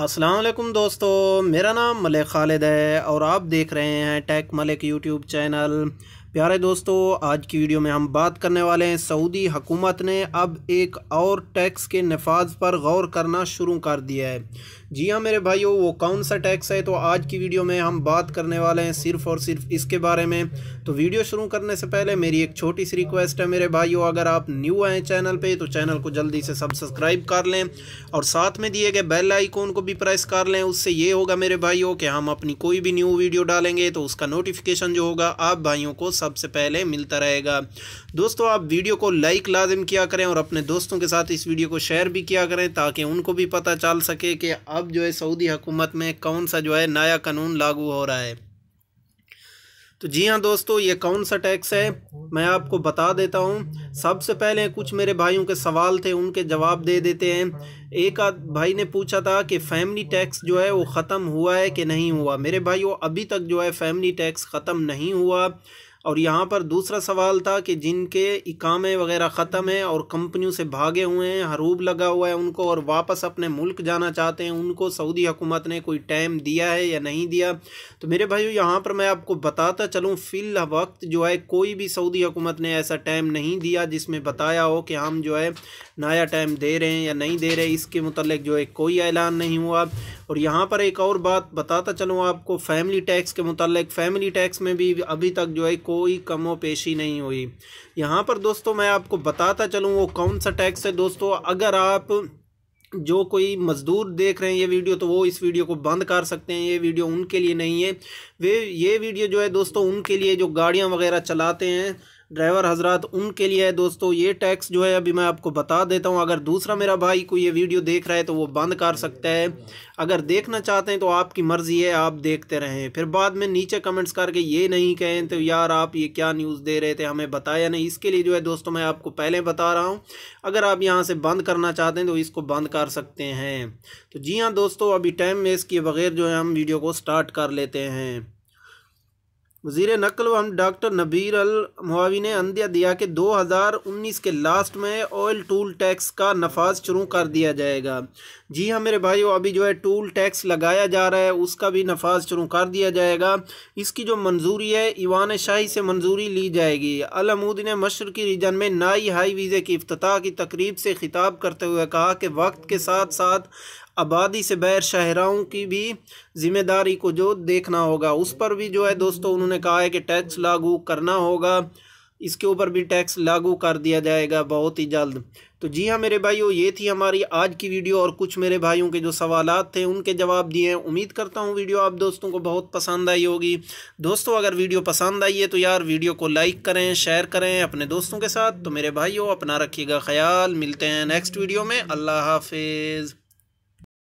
असलम दोस्तों मेरा नाम मलिक खालिद है और आप देख रहे हैं टेक मलिक यूट्यूब चैनल प्यारे दोस्तों आज की वीडियो में हम बात करने वाले हैं सऊदी हुकूमत ने अब एक और टैक्स के नफाज पर गौर करना शुरू कर दिया है जी हाँ मेरे भाइयों वो कौन सा टैक्स है तो आज की वीडियो में हम बात करने वाले हैं सिर्फ और सिर्फ इसके बारे में तो वीडियो शुरू करने से पहले मेरी एक छोटी सी रिक्वेस्ट है मेरे भाइयों अगर आप न्यू आए चैनल पर तो चैनल को जल्दी से सब सब्सक्राइब कर लें और साथ में दिए गए बेल आइकोन को भी प्रेस कर लें उससे ये होगा मेरे भाइयों कि हम अपनी कोई भी न्यू वीडियो डालेंगे तो उसका नोटिफिकेशन जो होगा आप भाइयों को सबसे पहले मिलता रहेगा दोस्तों आप वीडियो को लाइक लाजम किया करें और अपने दोस्तों के साथ इस वीडियो को शेयर भी किया करें ताकि उनको भी पता चल सके कि अब जो है सऊदी हुकूमत में कौन सा जो है नया कानून लागू हो रहा है तो जी हाँ दोस्तों ये कौन सा टैक्स है मैं आपको बता देता हूँ सबसे पहले कुछ मेरे भाइयों के सवाल थे उनके जवाब दे देते हैं एक आध भाई ने पूछा था कि फैमिली टैक्स जो है वो ख़त्म हुआ है कि नहीं हुआ मेरे भाइयों अभी तक जो है फैमिली टैक्स ख़त्म नहीं हुआ और यहाँ पर दूसरा सवाल था कि जिनके इकामे वगैरह ख़त्म हैं और कंपनियों से भागे हुए हैं हरूब लगा हुआ है उनको और वापस अपने मुल्क जाना चाहते हैं उनको सऊदी हुकूमत ने कोई टाइम दिया है या नहीं दिया तो मेरे भाइयों यहाँ पर मैं आपको बताता चलूँ फ़िल वक्त जो है कोई भी सऊदी हुकूमत ने ऐसा टाइम नहीं दिया जिसमें बताया हो कि हम जो है नया टाइम दे रहे हैं या नहीं दे रहे इसके मतलब जो है कोई ऐलान नहीं हुआ और यहाँ पर एक और बात बताता चलूँ आपको फैमिली टैक्स के मुतलक फैमिली टैक्स में भी अभी तक जो है कोई कमो पेशी नहीं हुई यहाँ पर दोस्तों मैं आपको बताता चलूँ वो कौन सा टैक्स है दोस्तों अगर आप जो कोई मज़दूर देख रहे हैं ये वीडियो तो वो इस वीडियो को बंद कर सकते हैं ये वीडियो उनके लिए नहीं है वे ये वीडियो जो है दोस्तों उनके लिए जो गाड़ियाँ वगैरह चलाते हैं ड्राइवर हजरात उनके लिए है दोस्तों ये टैक्स जो है अभी मैं आपको बता देता हूँ अगर दूसरा मेरा भाई कोई ये वीडियो देख रहा है तो वो बंद कर सकता है अगर देखना चाहते हैं तो आपकी मर्ज़ी है आप देखते रहें फिर बाद में नीचे कमेंट्स करके ये नहीं कहें तो यार आप ये क्या न्यूज़ दे रहे थे हमें बताया नहीं इसके लिए जो है दोस्तों मैं आपको पहले बता रहा हूँ अगर आप यहाँ से बंद करना चाहते हैं तो इसको बंद कर सकते हैं तो जी हाँ दोस्तों अभी टाइम वेस्ट किए बगैर जो है हम वीडियो को स्टार्ट कर लेते हैं वजीर नकल व डॉक्टर नबीर अल मुआवी ने अंदिया दिया कि 2019 के लास्ट में ऑयल टूल टैक्स का नफाज शुरू कर दिया जाएगा जी हाँ मेरे भाइयों अभी जो है टूल टैक्स लगाया जा रहा है उसका भी नफाज शुरू कर दिया जाएगा इसकी जो मंजूरी है ईवान शाही से मंजूरी ली जाएगी अलमूद ने मशरकी रीजन में नाई हाई वीज़े की अफ्ताह की तकरीब से खिताब करते हुए कहा कि वक्त के साथ साथ आबादी से बैर शहराओं की भी ज़िम्मेदारी को जो देखना होगा उस पर भी जो है दोस्तों उन्होंने कहा है कि टैक्स लागू करना होगा इसके ऊपर भी टैक्स लागू कर दिया जाएगा बहुत ही जल्द तो जी हाँ मेरे भाइयों ये थी हमारी आज की वीडियो और कुछ मेरे भाइयों के जो सवाल थे उनके जवाब दिए हैं उम्मीद करता हूँ वीडियो आप दोस्तों को बहुत पसंद आई होगी दोस्तों अगर वीडियो पसंद आई है तो यार वीडियो को लाइक करें शेयर करें अपने दोस्तों के साथ तो मेरे भाइयों अपना रखिएगा ख्याल मिलते हैं नेक्स्ट वीडियो में अल्लाह हाफिज़